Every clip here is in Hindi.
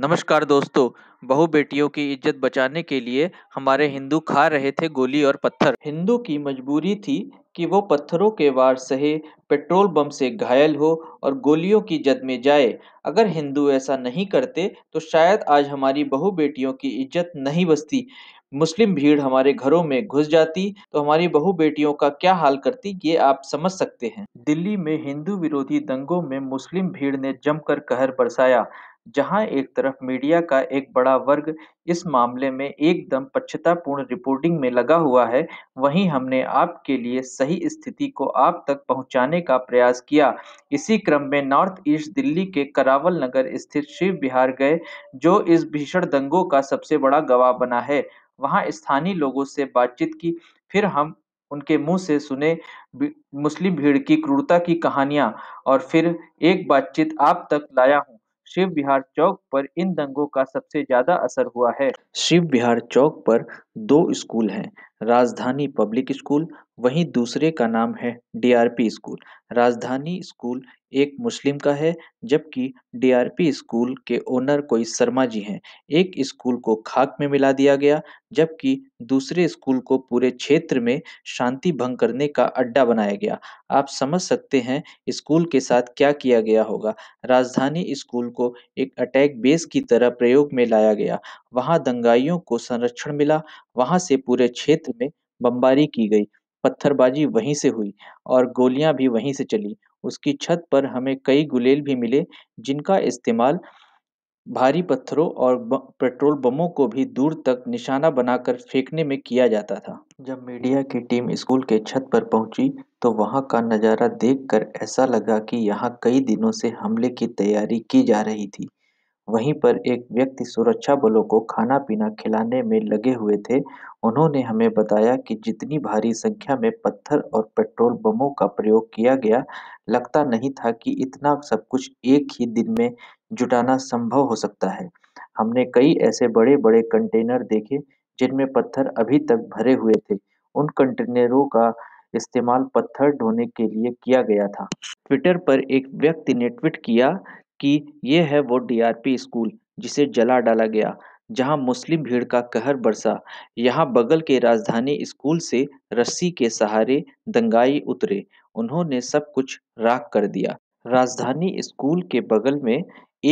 नमस्कार दोस्तों बहु बेटियों की इज्जत बचाने के लिए हमारे हिंदू खा रहे थे गोली और पत्थर हिंदू की मजबूरी थी कि वो पत्थरों के वार सहे पेट्रोल बम से घायल हो और गोलियों की जद में जाए अगर हिंदू ऐसा नहीं करते तो शायद आज हमारी बहु बेटियों की इज्जत नहीं बचती मुस्लिम भीड़ हमारे घरों में घुस जाती तो हमारी बहु बेटियों का क्या हाल करती ये आप समझ सकते हैं दिल्ली में हिंदू विरोधी दंगों में मुस्लिम भीड़ ने जमकर कहर बरसाया जहां एक तरफ मीडिया का एक बड़ा वर्ग इस मामले में एकदम पक्षतापूर्ण रिपोर्टिंग में लगा हुआ है वहीं हमने आपके लिए सही स्थिति को आप तक पहुंचाने का प्रयास किया इसी क्रम में नॉर्थ ईस्ट दिल्ली के करावल नगर स्थित शिव बिहार गए जो इस भीषण दंगों का सबसे बड़ा गवाह बना है वहां स्थानीय लोगों से बातचीत की फिर हम उनके मुंह से सुने मुस्लिम भीड़ की क्रूरता की कहानियां और फिर एक बातचीत आप तक लाया हूं शिव विहार चौक पर इन दंगों का सबसे ज्यादा असर हुआ है शिव विहार चौक पर दो स्कूल हैं राजधानी पब्लिक स्कूल वहीं दूसरे का नाम है डीआरपी स्कूल राजधानी स्कूल एक मुस्लिम का है जबकि डीआरपी स्कूल के ओनर कोई शर्मा जी हैं एक स्कूल को खाक में मिला दिया गया जबकि दूसरे स्कूल को पूरे क्षेत्र में शांति भंग करने का अड्डा बनाया गया आप समझ सकते हैं स्कूल के साथ क्या किया गया होगा राजधानी स्कूल को एक अटैक बेस की तरह प्रयोग में लाया गया वहां दंगाइयों को संरक्षण मिला वहां से पूरे क्षेत्र में बमबारी की गई पत्थरबाजी वहीं से हुई और गोलियां भी वहीं से चली उसकी छत पर हमें कई गुलेल भी मिले जिनका इस्तेमाल भारी पत्थरों और पेट्रोल बमों को भी दूर तक निशाना बनाकर फेंकने में किया जाता था जब मीडिया की टीम स्कूल के छत पर पहुंची तो वहां का नज़ारा देखकर ऐसा लगा कि यहाँ कई दिनों से हमले की तैयारी की जा रही थी वहीं पर एक व्यक्ति सुरक्षा बलों को खाना पीना खिलाने में लगे हुए थे उन्होंने हमें बताया कि जितनी भारी संख्या में पत्थर और पेट्रोल बमों का प्रयोग किया गया लगता नहीं था कि इतना सब कुछ एक ही दिन में जुटाना संभव हो सकता है हमने कई ऐसे बड़े बड़े कंटेनर देखे जिनमें पत्थर अभी तक भरे हुए थे उन कंटेनरों का इस्तेमाल पत्थर ढोने के लिए किया गया था ट्विटर पर एक व्यक्ति ने ट्वीट किया कि ये है वो डीआरपी स्कूल जिसे जला डाला गया जहां मुस्लिम भीड़ का कहर बरसा यहां बगल के राजधानी स्कूल से रस्सी के सहारे दंगाई उतरे उन्होंने सब कुछ राख कर दिया राजधानी स्कूल के बगल में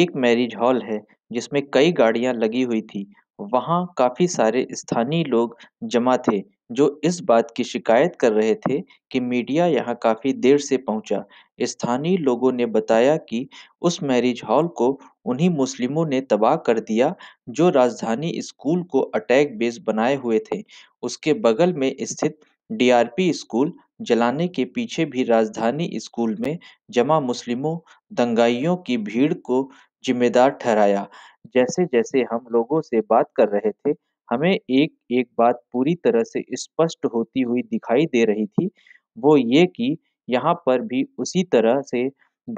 एक मैरिज हॉल है जिसमें कई गाड़ियां लगी हुई थी वहां काफी सारे स्थानीय लोग जमा थे जो इस बात की शिकायत कर रहे थे कि मीडिया यहां काफी देर से पहुंचा। स्थानीय लोगों ने बताया कि उस मैरिज हॉल को उन्हीं मुस्लिमों ने तबाह कर दिया जो राजधानी स्कूल को अटैक बेस बनाए हुए थे। उसके बगल में स्थित डीआरपी स्कूल जलाने के पीछे भी राजधानी स्कूल में जमा मुस्लिमों दंगाइयों की भीड़ को जिम्मेदार ठहराया। जैसे-जैसे हम लोगों से बात कर रहे थे, हमें एक एक बात पूरी तरह से स्पष्ट होती हुई दिखाई दे रही थी वो ये कि यहाँ पर भी उसी तरह से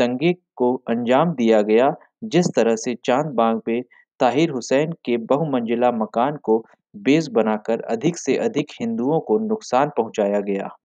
दंगे को अंजाम दिया गया जिस तरह से चांद बाग पे ताहिर हुसैन के बहुमंजिला मकान को बेस बनाकर अधिक से अधिक हिंदुओं को नुकसान पहुंचाया गया